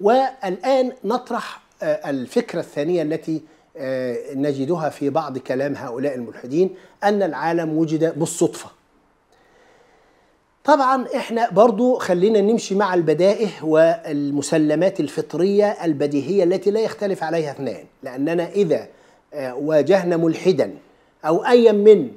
والآن نطرح آه، الفكرة الثانية التي آه، نجدها في بعض كلام هؤلاء الملحدين أن العالم وجد بالصدفة طبعا احنا برضو خلينا نمشي مع البدائه والمسلمات الفطرية البديهية التي لا يختلف عليها اثنان لأننا إذا آه، واجهنا ملحدا أو أيا من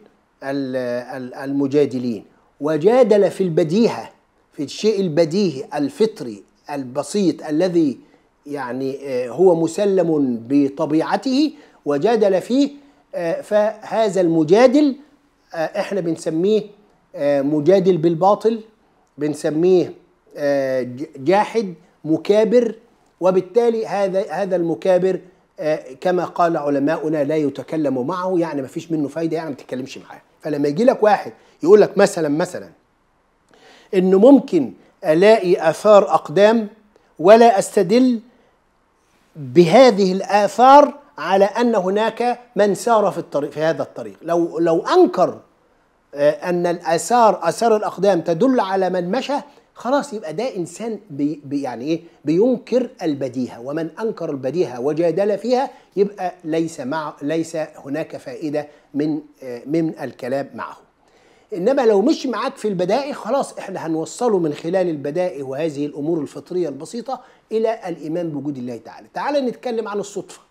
المجادلين وجادل في البديهة في الشيء البديهي الفطري البسيط الذي يعني آه، هو مسلم بطبيعته وجادل فيه آه، فهذا المجادل آه، احنا بنسميه مجادل بالباطل بنسميه جاحد مكابر وبالتالي هذا هذا المكابر كما قال علماؤنا لا يتكلم معه يعني ما فيش منه فايده يعني ما تتكلمش معاه فلما يجي لك واحد يقول لك مثلا مثلا انه ممكن الاقي اثار اقدام ولا استدل بهذه الاثار على ان هناك من سار في الطريق في هذا الطريق لو لو انكر آه، ان الاثار اثار الاقدام تدل على من مشى خلاص يبقى ده انسان بي بي يعني ايه بينكر البديهه ومن انكر البديهه وجادل فيها يبقى ليس مع ليس هناك فائده من آه، من الكلام معه انما لو مش معاك في البدائي خلاص احنا هنوصله من خلال البدائي وهذه الامور الفطريه البسيطه الى الايمان بوجود الله تعالى تعالى نتكلم عن الصدفه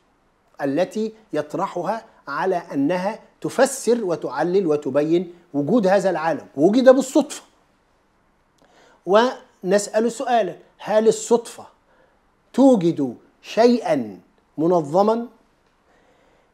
التي يطرحها على انها تفسر وتعلل وتبين وجود هذا العالم وجد بالصدفه ونسال سؤالا هل الصدفه توجد شيئا منظما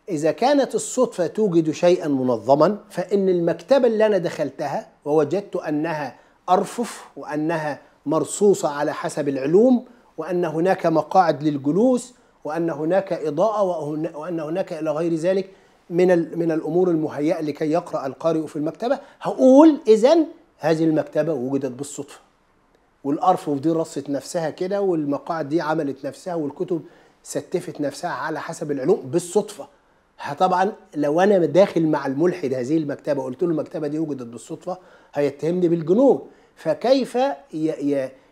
إذا كانت الصدفة توجد شيئا منظما فإن المكتبة اللي أنا دخلتها ووجدت أنها أرفف وأنها مرصوصة على حسب العلوم وأن هناك مقاعد للجلوس وأن هناك إضاءة وأن هناك إلى غير ذلك من من الأمور المهيئة لكي يقرأ القارئ في المكتبة هقول إذا هذه المكتبة وجدت بالصدفة والأرفف دي رصت نفسها كده والمقاعد دي عملت نفسها والكتب ستفت نفسها على حسب العلوم بالصدفة طبعا لو انا داخل مع الملحد هذه المكتبه قلت له المكتبه دي وجدت بالصدفه هيتهمني بالجنون فكيف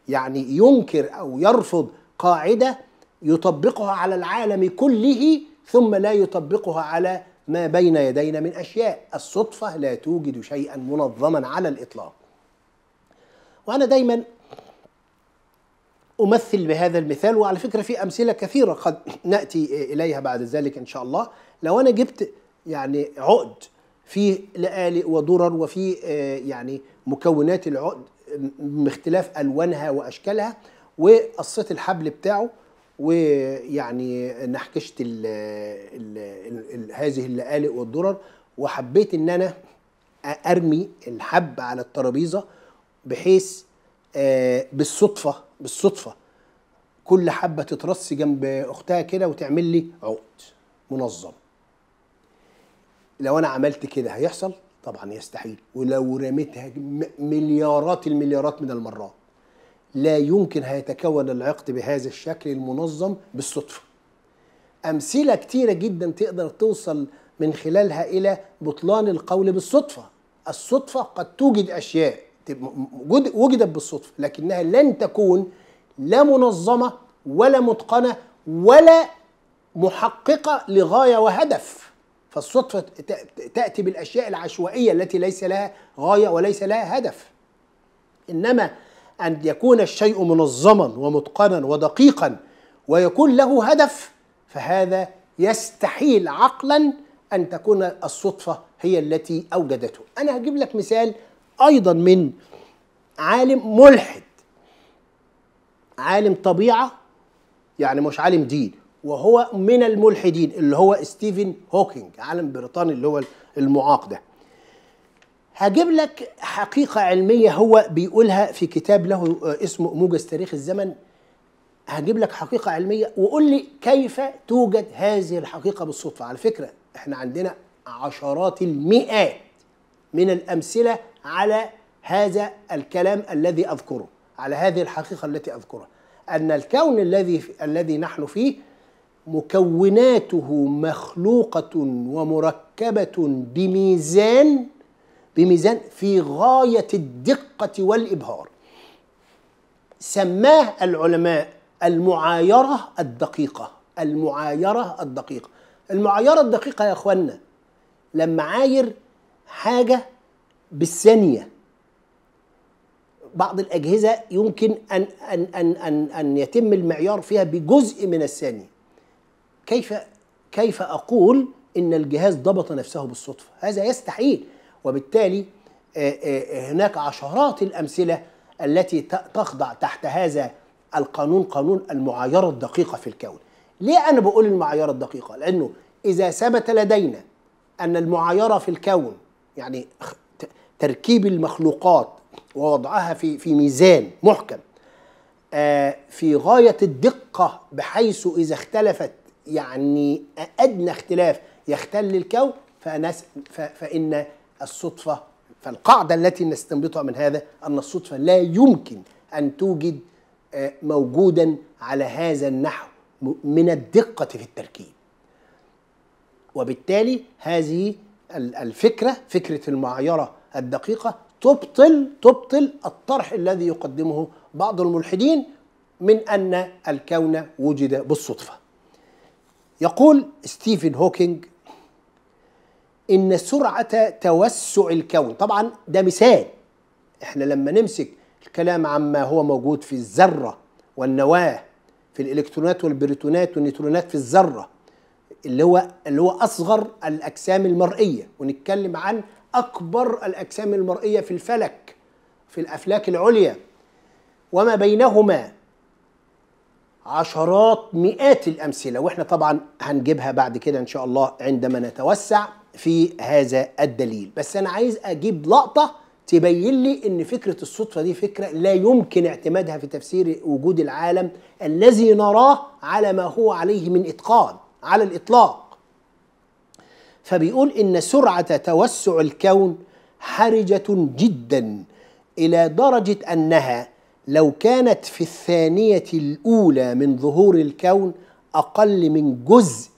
يعني ينكر او يرفض قاعده يطبقها على العالم كله ثم لا يطبقها على ما بين يدينا من اشياء الصدفه لا توجد شيئا منظما على الاطلاق وانا دايما أمثل بهذا المثال وعلى فكرة في أمثلة كثيرة قد نأتي إليها بعد ذلك إن شاء الله لو أنا جبت يعني عقد فيه لآلئ ودرر وفي آه، يعني مكونات العقد باختلاف ألوانها وأشكالها وقصيت الحبل بتاعه ويعني نحكشت الـ الـ الـ هذه اللآلئ والدرر وحبيت ان انا ارمي الحب على الترابيزه بحيث آه، بالصدفه بالصدفه كل حبه تترص جنب اختها كده وتعمل لي عقد منظم لو انا عملت كده هيحصل طبعا يستحيل ولو رميتها مليارات المليارات من المرات لا يمكن هيتكون العقد بهذا الشكل المنظم بالصدفه امثله كتيره جدا تقدر توصل من خلالها الى بطلان القول بالصدفه الصدفه قد توجد اشياء وجدت بالصدفة لكنها لن تكون لا منظمة ولا متقنة ولا محققة لغاية وهدف فالصدفة تأتي بالأشياء العشوائية التي ليس لها غاية وليس لها هدف إنما أن يكون الشيء منظما ومتقنا ودقيقا ويكون له هدف فهذا يستحيل عقلا أن تكون الصدفة هي التي أوجدته أنا هجيب لك مثال ايضا من عالم ملحد عالم طبيعه يعني مش عالم دين وهو من الملحدين اللي هو ستيفن هوكينج عالم بريطاني اللي هو المعاق ده هجيب لك حقيقة علمية هو بيقولها في كتاب له آه، اسمه موجز تاريخ الزمن هجيب لك حقيقة علمية وقول لي كيف توجد هذه الحقيقة بالصدفة على فكرة احنا عندنا عشرات المئات من الأمثلة على هذا الكلام الذي أذكره على هذه الحقيقة التي أذكرها أن الكون الذي الذي نحن فيه مكوناته مخلوقة ومركبة بميزان بميزان في غاية الدقة والإبهار سماه العلماء المعايرة الدقيقة المعايرة الدقيقة المعايرة الدقيقة يا أخوانا لما عاير حاجه بالثانيه بعض الاجهزه يمكن ان ان ان ان, أن يتم المعيار فيها بجزء من الثانيه كيف كيف اقول ان الجهاز ضبط نفسه بالصدفه هذا يستحيل وبالتالي آه، آه، هناك عشرات الامثله التي تخضع تحت هذا القانون قانون المعايره الدقيقه في الكون ليه انا بقول المعايره الدقيقه لانه اذا ثبت لدينا ان المعايره في الكون يعني تركيب المخلوقات ووضعها في في ميزان محكم آه، في غايه الدقه بحيث اذا اختلفت يعني ادنى اختلاف يختل الكون فنس فان الصدفه فالقاعده التي نستنبطها من هذا ان الصدفه لا يمكن ان توجد آه، موجودا على هذا النحو من الدقه في التركيب وبالتالي هذه الفكرة فكرة المعايرة الدقيقة تبطل تبطل الطرح الذي يقدمه بعض الملحدين من أن الكون وجد بالصدفة يقول ستيفن هوكينج إن سرعة توسع الكون طبعا ده مثال احنا لما نمسك الكلام عما هو موجود في الذرة والنواة في الإلكترونات والبروتونات والنيوترونات في الذرة اللي هو اللي هو اصغر الاجسام المرئيه ونتكلم عن اكبر الاجسام المرئيه في الفلك في الافلاك العليا وما بينهما عشرات مئات الامثله واحنا طبعا هنجيبها بعد كده ان شاء الله عندما نتوسع في هذا الدليل بس انا عايز اجيب لقطه تبين لي ان فكره الصدفه دي فكره لا يمكن اعتمادها في تفسير وجود العالم الذي نراه على ما هو عليه من اتقان على الإطلاق فبيقول إن سرعة توسع الكون حرجة جدا إلى درجة أنها لو كانت في الثانية الأولى من ظهور الكون أقل من جزء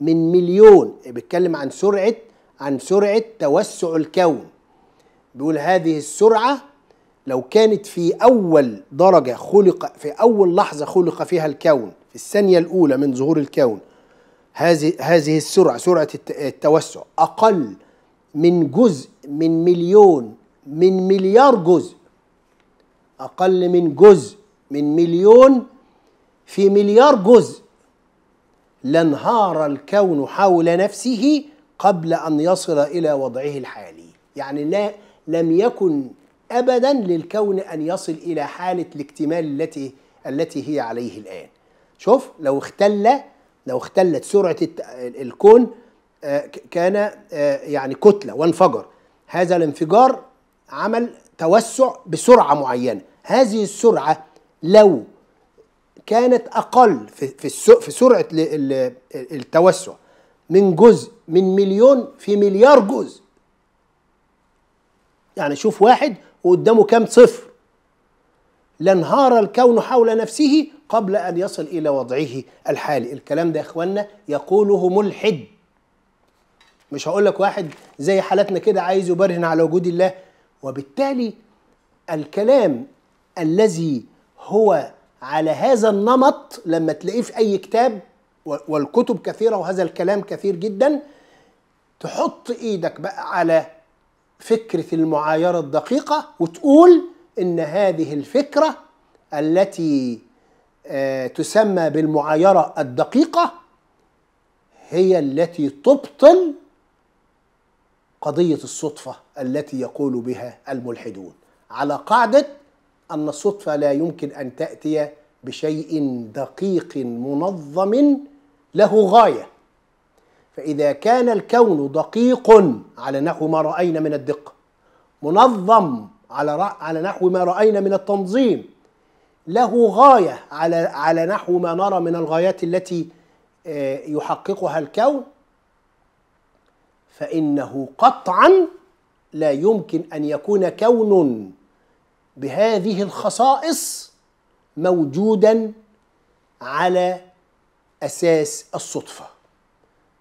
من مليون يعني بيتكلم عن سرعة عن سرعة توسع الكون بيقول هذه السرعة لو كانت في أول درجة خلق في أول لحظة خلق فيها الكون في الثانية الأولى من ظهور الكون هذه هذه السرعه سرعه التوسع اقل من جزء من مليون من مليار جزء اقل من جزء من مليون في مليار جزء لانهار الكون حول نفسه قبل ان يصل الى وضعه الحالي يعني لا لم يكن ابدا للكون ان يصل الى حاله الاكتمال التي التي هي عليه الان شوف لو اختل لو اختلت سرعه الكون آه، كان آه، يعني كتله وانفجر هذا الانفجار عمل توسع بسرعه معينه هذه السرعه لو كانت اقل في في سرعه التوسع من جزء من مليون في مليار جزء يعني شوف واحد وقدامه كام صفر لانهار الكون حول نفسه قبل أن يصل إلى وضعه الحالي الكلام ده يا إخوانا يقوله ملحد مش هقول لك واحد زي حالتنا كده عايز يبرهن على وجود الله وبالتالي الكلام الذي هو على هذا النمط لما تلاقيه في أي كتاب والكتب كثيرة وهذا الكلام كثير جدا تحط إيدك بقى على فكرة المعايرة الدقيقة وتقول ان هذه الفكره التي آه، تسمى بالمعايره الدقيقه هي التي تبطل قضيه الصدفه التي يقول بها الملحدون على قاعده ان الصدفه لا يمكن ان تاتي بشيء دقيق منظم له غايه فاذا كان الكون دقيق على نحو ما راينا من الدقه منظم على على نحو ما راينا من التنظيم له غايه على على نحو ما نرى من الغايات التي آه، يحققها الكون فانه قطعا لا يمكن ان يكون كون بهذه الخصائص موجودا على اساس الصدفه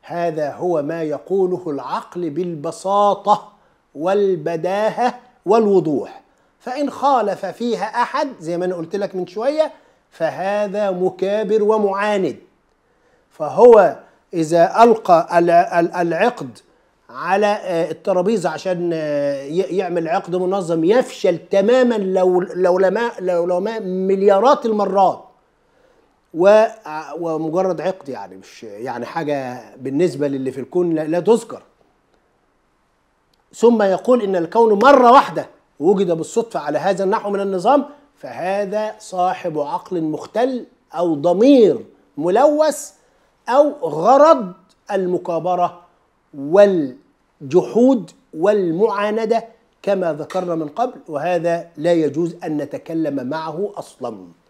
هذا هو ما يقوله العقل بالبساطه والبداهه والوضوح فإن خالف فيها أحد زي ما أنا قلت لك من شوية فهذا مكابر ومعاند فهو إذا ألقى العقد على آه، الترابيزة عشان آه، يعمل عقد منظم يفشل تماما لو لو لما لو لما مليارات المرات آه، ومجرد عقد يعني مش يعني حاجة بالنسبة للي في الكون لا تذكر ثم يقول إن الكون مرة واحدة وجد بالصدفة على هذا النحو من النظام فهذا صاحب عقل مختل أو ضمير ملوث أو غرض المكابرة والجحود والمعاندة كما ذكرنا من قبل وهذا لا يجوز أن نتكلم معه أصلاً